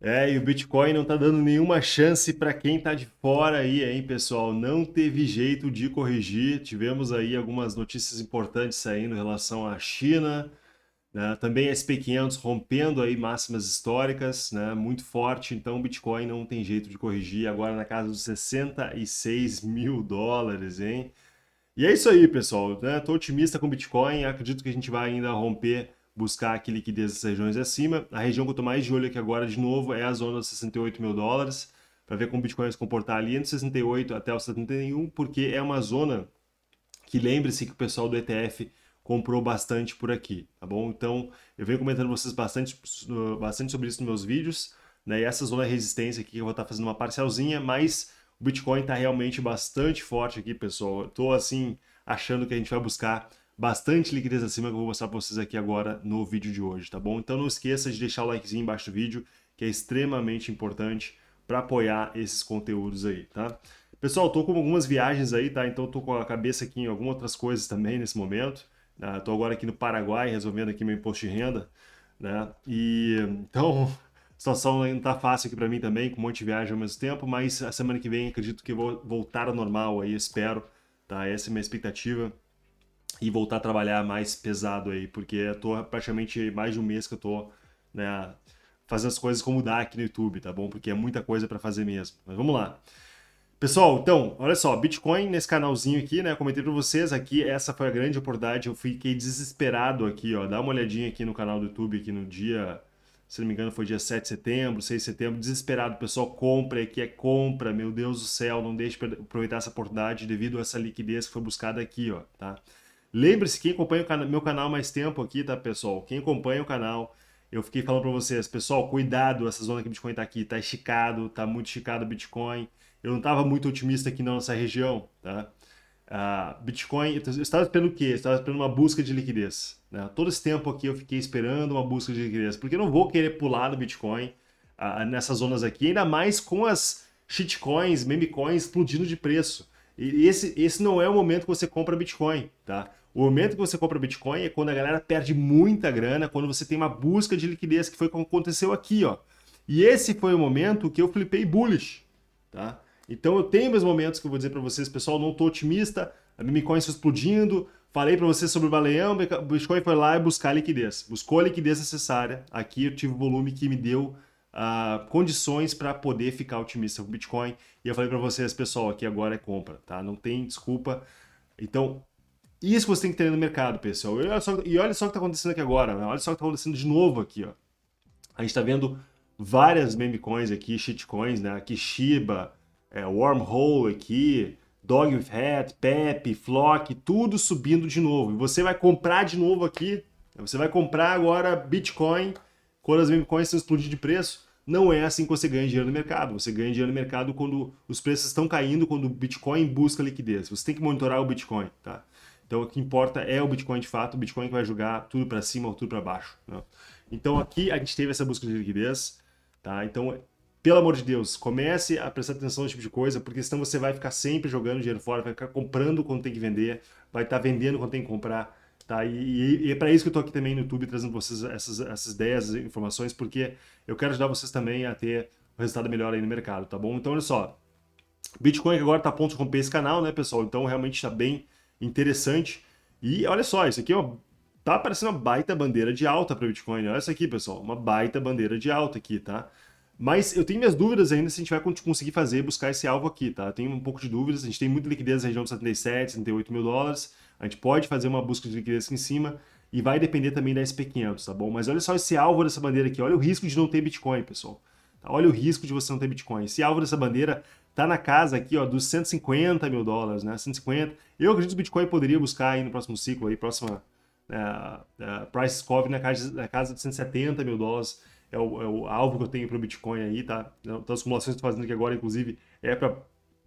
É, e o Bitcoin não está dando nenhuma chance para quem está de fora aí, hein, pessoal? Não teve jeito de corrigir. Tivemos aí algumas notícias importantes saindo em relação à China, né? também SP500 rompendo aí máximas históricas, né? muito forte. Então, o Bitcoin não tem jeito de corrigir. Agora na casa dos 66 mil dólares, hein? E é isso aí, pessoal. Estou né? otimista com o Bitcoin. Acredito que a gente vai ainda romper buscar aqui liquidez nessas regiões acima. A região que eu estou mais de olho aqui agora, de novo, é a zona dos 68 mil dólares, para ver como o Bitcoin se comportar ali entre 68 até os 71, porque é uma zona que lembre-se que o pessoal do ETF comprou bastante por aqui, tá bom? Então, eu venho comentando vocês bastante, bastante sobre isso nos meus vídeos, né? E essa zona de é resistência aqui, que eu vou estar tá fazendo uma parcialzinha, mas o Bitcoin está realmente bastante forte aqui, pessoal. Estou assim achando que a gente vai buscar bastante liquidez acima que eu vou mostrar para vocês aqui agora no vídeo de hoje, tá bom? Então não esqueça de deixar o likezinho embaixo do vídeo, que é extremamente importante para apoiar esses conteúdos aí, tá? Pessoal, tô com algumas viagens aí, tá? Então tô com a cabeça aqui em algumas outras coisas também nesse momento. Né? Tô agora aqui no Paraguai resolvendo aqui meu imposto de renda, né? E então a situação não tá fácil aqui para mim também, com um monte de viagem ao mesmo tempo, mas a semana que vem acredito que vou voltar ao normal aí, espero, tá? Essa é a minha expectativa e voltar a trabalhar mais pesado aí, porque eu tô praticamente mais de um mês que eu tô, né, fazendo as coisas como dá aqui no YouTube, tá bom? Porque é muita coisa para fazer mesmo. Mas vamos lá. Pessoal, então, olha só, Bitcoin nesse canalzinho aqui, né? Eu comentei para vocês aqui, essa foi a grande oportunidade. Eu fiquei desesperado aqui, ó. Dá uma olhadinha aqui no canal do YouTube aqui no dia, se não me engano, foi dia 7 de setembro, 6 de setembro, desesperado, pessoal, compra aqui, é, é compra, meu Deus do céu, não deixe aproveitar essa oportunidade devido a essa liquidez que foi buscada aqui, ó, tá? Lembre-se, quem acompanha o can meu canal mais tempo aqui, tá, pessoal? Quem acompanha o canal, eu fiquei falando para vocês, pessoal, cuidado, essa zona que o Bitcoin tá aqui, tá esticado, tá muito esticado o Bitcoin. Eu não tava muito otimista aqui na nossa região, tá? Uh, Bitcoin, eu estava esperando o quê? Eu estava esperando uma busca de liquidez. Né? Todo esse tempo aqui eu fiquei esperando uma busca de liquidez, porque eu não vou querer pular no Bitcoin uh, nessas zonas aqui, ainda mais com as shitcoins, memecoins explodindo de preço. E esse, esse não é o momento que você compra Bitcoin, tá? O momento que você compra Bitcoin é quando a galera perde muita grana, quando você tem uma busca de liquidez, que foi como aconteceu aqui, ó. E esse foi o momento que eu flipei bullish, tá? Então eu tenho meus momentos que eu vou dizer para vocês, pessoal, não tô otimista, a bitcoin está explodindo, falei para vocês sobre o Baleão, Bitcoin foi lá e buscar liquidez. Buscou a liquidez necessária, aqui eu tive o volume que me deu uh, condições para poder ficar otimista com o Bitcoin. E eu falei para vocês, pessoal, aqui agora é compra, tá? Não tem desculpa. Então, isso você tem que ter no mercado, pessoal. E olha só, e olha só o que está acontecendo aqui agora, né? olha só o que está acontecendo de novo aqui, ó. A gente está vendo várias meme coins aqui, shitcoins, né? Aqui Shiba, é, Wormhole aqui, Dog with Hat, Pepe, Flock, tudo subindo de novo. E você vai comprar de novo aqui, né? você vai comprar agora Bitcoin quando as meme coins estão explodindo de preço, não é assim que você ganha dinheiro no mercado. Você ganha dinheiro no mercado quando os preços estão caindo, quando o Bitcoin busca liquidez. Você tem que monitorar o Bitcoin, tá? Então, o que importa é o Bitcoin de fato, o Bitcoin que vai jogar tudo para cima ou tudo para baixo. Né? Então, aqui a gente teve essa busca de liquidez, tá? Então, pelo amor de Deus, comece a prestar atenção nesse tipo de coisa, porque senão você vai ficar sempre jogando dinheiro fora, vai ficar comprando quando tem que vender, vai estar tá vendendo quando tem que comprar tá? E, e, e é para isso que eu estou aqui também no YouTube, trazendo vocês essas, essas ideias, informações, porque eu quero ajudar vocês também a ter um resultado melhor aí no mercado, tá bom? Então, olha só, Bitcoin agora está a ponto de romper esse canal, né, pessoal? Então, realmente está bem interessante. E olha só, isso aqui ó é tá parecendo uma baita bandeira de alta para Bitcoin. Né? Olha isso aqui, pessoal, uma baita bandeira de alta aqui, tá? Mas eu tenho minhas dúvidas ainda se a gente vai conseguir fazer, buscar esse alvo aqui, tá? Eu tenho um pouco de dúvidas, a gente tem muita liquidez na região dos 77, 78 mil dólares, a gente pode fazer uma busca de liquidez aqui em cima e vai depender também da SP500, tá bom? Mas olha só esse alvo dessa bandeira aqui, olha o risco de não ter Bitcoin, pessoal. Tá? Olha o risco de você não ter Bitcoin. Esse alvo dessa bandeira tá na casa aqui, ó, dos 150 mil dólares, né? 150. Eu acredito que o Bitcoin poderia buscar aí no próximo ciclo, aí, próxima né, é, price cover na casa, na casa de 170 mil dólares. É o, é o, alvo que eu tenho para o Bitcoin aí, tá? Então, as simulações que eu estou fazendo aqui agora, inclusive, é para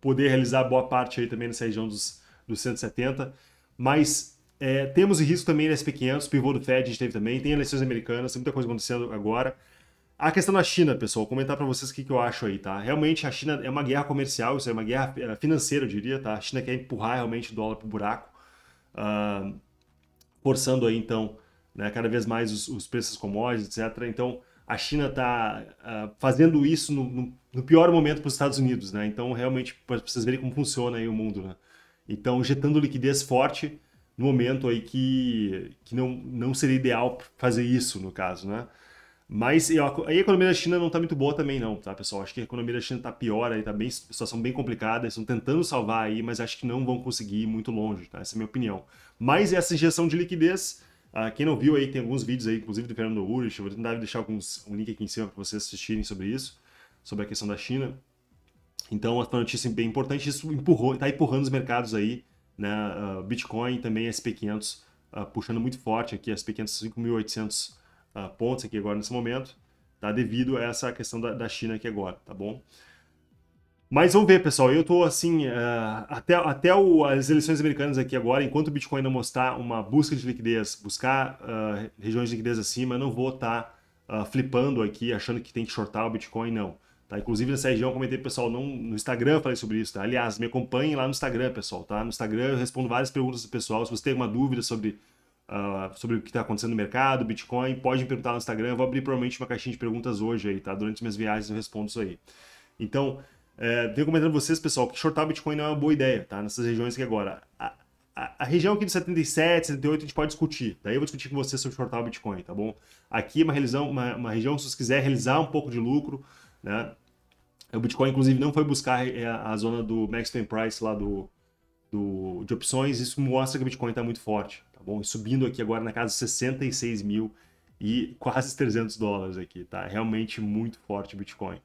poder realizar boa parte aí também nessa região dos, dos 170. Mas é, temos risco também na SP500, pivô do Fed a gente teve também, tem eleições americanas, tem muita coisa acontecendo agora. A questão da China, pessoal, vou comentar para vocês o que, que, eu acho aí, tá? Realmente a China é uma guerra comercial, isso é uma guerra é, financeira, eu diria, tá? A China quer empurrar realmente o dólar pro buraco, uh, forçando aí então né, cada vez mais os, os preços commodities, etc. Então a China está uh, ah, fazendo isso no, no, no, pior momento para os Estados Unidos, né? Então realmente para vocês verem como funciona aí o mundo, né? Então, injetando liquidez forte no momento aí que, que não, não seria ideal fazer isso, no caso, né? Mas eu, a economia da China não está muito boa também não, tá, pessoal? Acho que a economia da China está pior aí, está bem, situação bem complicada, eles estão tentando salvar aí, mas acho que não vão conseguir ir muito longe, tá? Essa é a minha opinião. Mas essa injeção de liquidez, uh, quem não viu aí, tem alguns vídeos aí, inclusive do Fernando Urich, eu vou tentar deixar alguns, um link aqui em cima para vocês assistirem sobre isso, sobre a questão da China. Então, uma notícia é bem importante, isso empurrou, está empurrando os mercados aí, né? Uh, Bitcoin também, SP500, uh, ah, puxando muito forte aqui, SP500, 5.800 uh, pontos aqui agora nesse momento, tá? Devido a essa questão da, da China aqui agora, tá bom? Mas vamos ver, pessoal, eu estou assim, ah, até, até o, as eleições americanas aqui agora, enquanto o Bitcoin não mostrar uma busca de liquidez, buscar regiões de liquidez acima, eu não vou estar tá, flipando aqui, achando que tem que shortar o Bitcoin, não Tá? Inclusive, nessa região, eu comentei pro pessoal no Instagram, falei sobre isso. Tá? Aliás, me acompanhem lá no Instagram, pessoal. Tá? No Instagram, eu respondo várias perguntas do pessoal. Se você tem alguma dúvida sobre, uh, sobre o que está acontecendo no mercado, Bitcoin, pode me perguntar no Instagram. Eu vou abrir provavelmente uma caixinha de perguntas hoje aí, tá? Durante minhas viagens eu respondo isso aí. Então, é, eh, venho comentando pra vocês, pessoal, que shortar Bitcoin não é uma boa ideia, tá? Nessas regiões aqui agora. A, a, região aqui de 77, 78, a gente pode discutir. Daí eu vou discutir com vocês sobre shortar o Bitcoin, tá bom? Aqui é uma, região, uma, uma região, se você quiser realizar um pouco de lucro, né? O Bitcoin, inclusive, não foi buscar é, a, zona do maximum price lá do, do, de opções. Isso mostra que o Bitcoin está muito forte, tá bom? subindo aqui agora na casa de 66 mil e quase 300 dólares aqui, tá? É realmente muito forte o Bitcoin.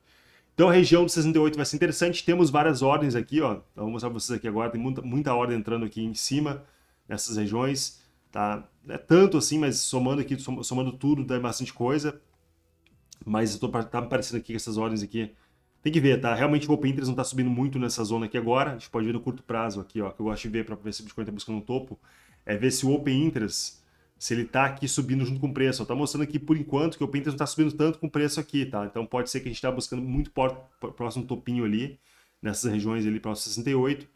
Então a região de 68 vai ser interessante. Temos várias ordens aqui, ó. Então, eu vou mostrar para vocês aqui agora. Tem muita, muita ordem entrando aqui em cima nessas regiões, tá? Não é tanto assim, mas somando aqui, somando tudo, dá bastante coisa. Mas eu tô, tá me parecendo aqui que essas ordens aqui. Tem que ver, tá? Realmente o Open Interest não tá subindo muito nessa zona aqui agora. A gente pode ver no curto prazo aqui, ó. Que eu gosto de ver para ver se o Bitcoin tá buscando um topo. É ver se o Open Interest, se ele tá aqui subindo junto com o preço. Ó, tá mostrando aqui por enquanto que o Open Interest não tá subindo tanto com o preço aqui, tá? Então pode ser que a gente tá buscando muito próximo topinho ali, nessas regiões ali, próximo 68.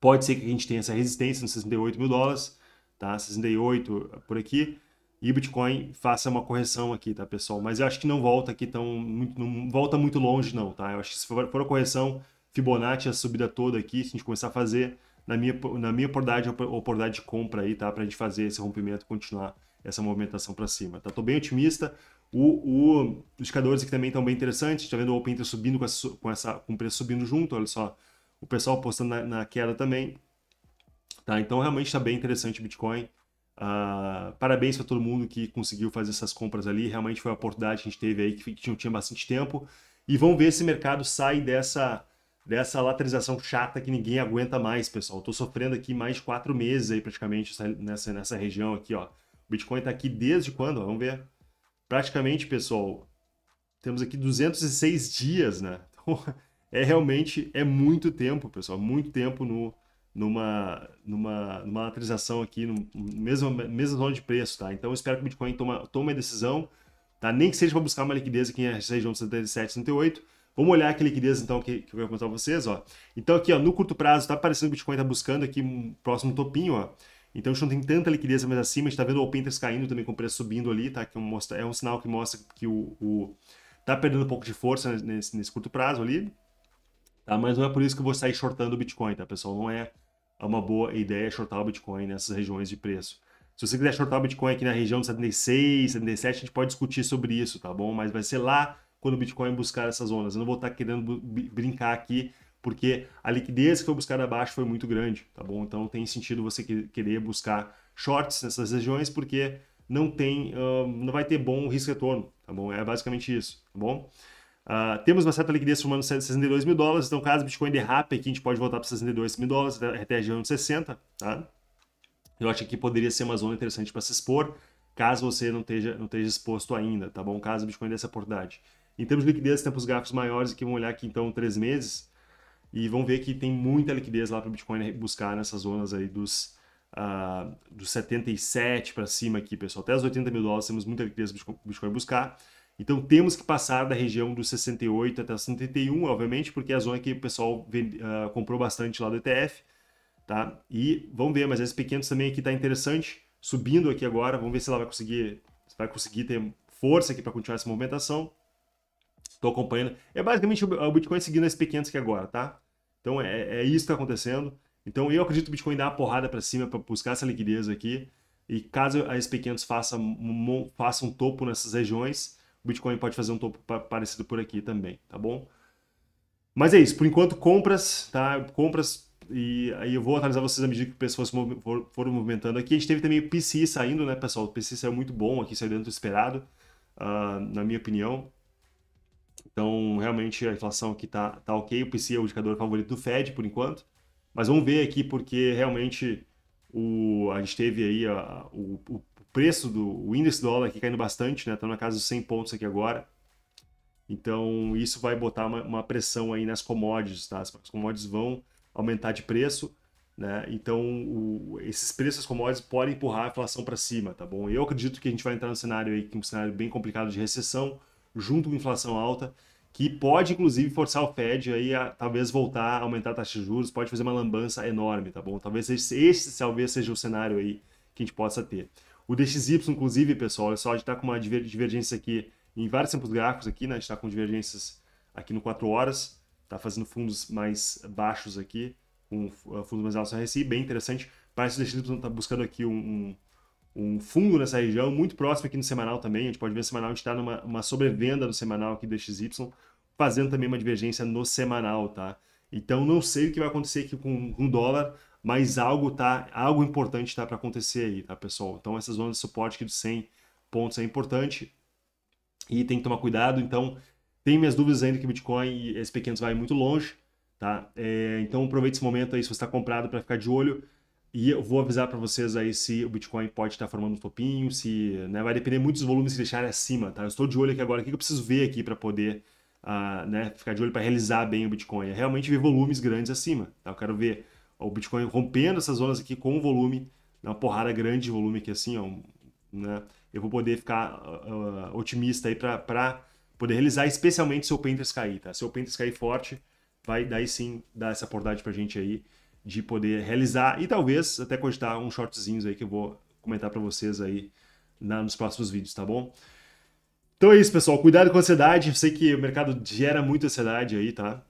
Pode ser que a gente tenha essa resistência nos 68 mil dólares, tá? 68 por aqui e Bitcoin faça uma correção aqui, tá, pessoal? Mas eu acho que não volta aqui tão muito, não volta muito longe não, tá? Eu acho que se for, for a correção Fibonacci a subida toda aqui, se a gente começar a fazer na minha na minha oportunidade oportunidade de compra aí, tá? Para gente fazer esse rompimento continuar essa movimentação para cima, tá? Tô bem otimista. O, o, os indicadores aqui também estão bem interessantes. Tá vendo o Open Inter subindo com essa, com essa com o preço subindo junto, olha só. O pessoal postando na, na queda também. Tá, então realmente está bem interessante o Bitcoin. Uh, Parabéns para todo mundo que conseguiu fazer essas compras ali. Realmente foi a oportunidade que a gente teve aí, que não tinha bastante tempo. E vamos ver se o mercado sai dessa, dessa lateralização chata que ninguém aguenta mais, pessoal. Estou sofrendo aqui mais de quatro meses aí praticamente nessa, nessa região aqui, ó. O Bitcoin está aqui desde quando? Vamos ver. Praticamente, pessoal, temos aqui 206 dias, né? Então, é realmente, é muito tempo, pessoal. Muito tempo no, numa, numa, numa lateralização aqui, no mesmo, mesma zona de preço, tá? Então eu espero que o Bitcoin tome tome a decisão, tá? Nem que seja para buscar uma liquidez aqui em região de 77, 68. Vamos olhar aqui a liquidez, então, que, que eu vou mostrar pra vocês, ó. Então aqui, ó, no curto prazo, tá aparecendo o Bitcoin tá buscando aqui um próximo topinho, ó. Então a gente não tem tanta liquidez mais acima, a gente tá vendo o Open caindo também com o preço subindo ali, tá? Que mostra, é um sinal que mostra que o, o tá perdendo um pouco de força nesse, nesse curto prazo ali, tá? Mas não é por isso que eu vou sair shortando o Bitcoin, tá, pessoal? Não é é uma boa ideia shortar o Bitcoin nessas regiões de preço. Se você quiser shortar o Bitcoin aqui na região de 76, 77, a gente pode discutir sobre isso, tá bom? Mas vai ser lá quando o Bitcoin buscar essas zonas. Eu não vou estar tá querendo brincar aqui, porque a liquidez que foi buscada abaixo foi muito grande, tá bom? Então tem sentido você querer buscar shorts nessas regiões, porque não tem, uh, não vai ter bom risco retorno, tá bom? É basicamente isso, tá bom? Uh, temos uma certa liquidez formando 62 mil dólares, então caso o Bitcoin derrape aqui, a gente pode voltar para 62 mil dólares, até a região de 60, tá? Eu acho que poderia ser uma zona interessante para se expor, caso você não esteja, não esteja exposto ainda, tá bom? Caso o Bitcoin dê essa oportunidade. Em termos de liquidez, temos gráficos maiores que vamos olhar aqui então três meses e vão ver que tem muita liquidez lá para o Bitcoin buscar nessas zonas aí dos, uh, dos 77 para cima aqui, pessoal. Até os 80 mil dólares temos muita liquidez para o Bitcoin buscar. Então temos que passar da região dos 68 até 71, obviamente, porque é a zona que o pessoal vende, uh, comprou bastante lá do ETF, tá? E vamos ver, mas esse pequeno também aqui está interessante, subindo aqui agora, vamos ver se ela vai conseguir, vai conseguir ter força aqui para continuar essa movimentação. Estou acompanhando. É basicamente o Bitcoin seguindo esse pequeno aqui agora, tá? Então é, é isso que está acontecendo. Então eu acredito que o Bitcoin dá uma porrada para cima para buscar essa liquidez aqui. E caso as pequenas façam faça, faça um topo nessas regiões, Bitcoin pode fazer um topo parecido por aqui também, tá bom? Mas é isso, por enquanto compras, tá? Compras e aí eu vou analisar vocês à medida que o preço for, movimentando aqui. A gente teve também o PCI saindo, né, pessoal? O PCI saiu muito bom aqui, saiu dentro do esperado, uh, na minha opinião. Então, realmente, a inflação aqui tá, tá ok. O PCI é o indicador favorito do Fed, por enquanto. Mas vamos ver aqui, porque realmente o, a gente teve aí a, o, o preço do índice dólar aqui caindo bastante, né? Estamos tá na casa dos 100 pontos aqui agora. Então, isso vai botar uma, uma pressão aí nas commodities, tá? As commodities vão aumentar de preço, né? Então, o, esses preços das commodities podem empurrar a inflação para cima, tá bom? Eu acredito que a gente vai entrar num cenário aí, é um cenário bem complicado de recessão, junto com inflação alta, que pode, inclusive, forçar o Fed aí a talvez voltar a aumentar a taxa de juros, pode fazer uma lambança enorme, tá bom? Talvez esse, esse talvez seja o cenário aí que a gente possa ter. O DXY, inclusive, pessoal, olha só, a gente está com uma divergência aqui em vários tempos gráficos aqui, né? A gente está com divergências aqui no 4 horas, está fazendo fundos mais baixos aqui, com eh, fundos mais altos na RSI, bem interessante. Parece que o DXY está buscando aqui um, um, fundo nessa região, muito próximo aqui no semanal também. A gente pode ver no semanal, a gente está numa uma sobrevenda no semanal aqui do DXY, fazendo também uma divergência no semanal, tá? Então não sei o que vai acontecer aqui com o dólar, mas algo tá, algo importante tá para acontecer aí, tá, pessoal? Então essa zona de suporte aqui de 100 pontos é importante e tem que tomar cuidado. Então, tem minhas dúvidas ainda que Bitcoin e sp pequenos vai muito longe, tá? É, então aproveite esse momento aí se você está comprado para ficar de olho. E eu vou avisar para vocês aí se o Bitcoin pode estar tá formando um topinho, se né, vai depender muito dos volumes que deixarem acima, tá? Eu estou de olho aqui agora, o que eu preciso ver aqui para poder uh, né, ficar de olho para realizar bem o Bitcoin? É realmente ver volumes grandes acima, tá? Eu quero ver o Bitcoin rompendo essas zonas aqui com volume, né, uma porrada grande de volume aqui assim, ó, né? Eu vou poder ficar uh, otimista aí para poder realizar, especialmente se o Pinterest cair, tá? Se o Pinterest cair forte, vai daí sim dar essa para pra gente aí de poder realizar e talvez até cogitar uns shortzinhos aí que eu vou comentar para vocês aí na, nos próximos vídeos, tá bom? Então é isso, pessoal. Cuidado com a ansiedade. Eu sei que o mercado gera muita ansiedade aí, tá?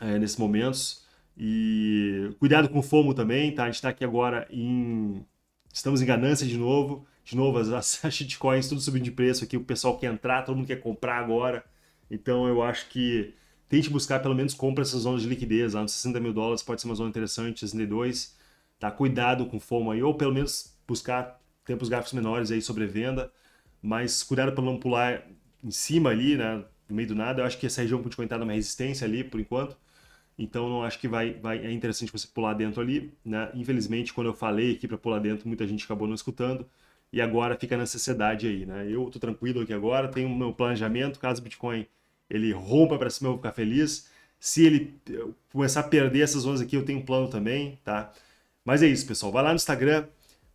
É, nesses momentos. E cuidado com o FOMO também, tá? A gente está aqui agora em. Estamos em ganância de novo. De novo, as, as shitcoins tudo subindo de preço aqui. O pessoal quer entrar, todo mundo quer comprar agora. Então eu acho que tente buscar pelo menos compra essas zonas de liquidez lá nos 60 mil dólares, pode ser uma zona interessante, 62. Tá? Cuidado com FOMO aí, ou pelo menos buscar tempos gráficos menores aí sobre venda. Mas cuidado para não pular em cima ali, né? No meio do nada. Eu acho que essa região pode contar uma resistência ali por enquanto. Então não acho que vai, vai, é interessante você pular dentro ali, né? Infelizmente, quando eu falei aqui para pular dentro, muita gente acabou não escutando e agora fica na necessidade aí, né? Eu tô tranquilo aqui agora, tenho o meu planejamento, caso o Bitcoin ele rompa para cima, eu vou ficar feliz. Se ele começar a perder essas zonas aqui, eu tenho um plano também, tá? Mas é isso, pessoal. Vai lá no Instagram,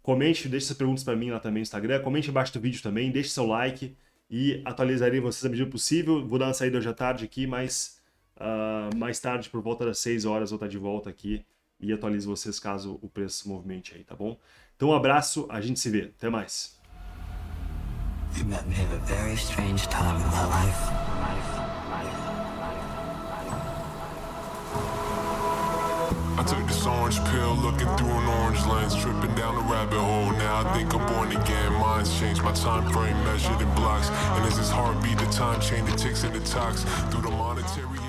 comente, deixe suas perguntas para mim lá também no Instagram, comente abaixo do vídeo também, deixe seu like e atualizarei vocês a medida possível. Vou dar uma saída hoje à tarde aqui, mas Uh, mais tarde, por volta das 6 horas, eu vou estar de volta aqui e atualizo vocês caso o preço se movimente aí, tá bom? Então, um abraço, a gente se vê. Até mais. I took this orange pill, looking through an orange lens, tripping down rabbit hole. Now I think I'm born again. Minds changed, my time frame measured in blocks. And as heartbeat, the time chain ticks and talks through the monetary.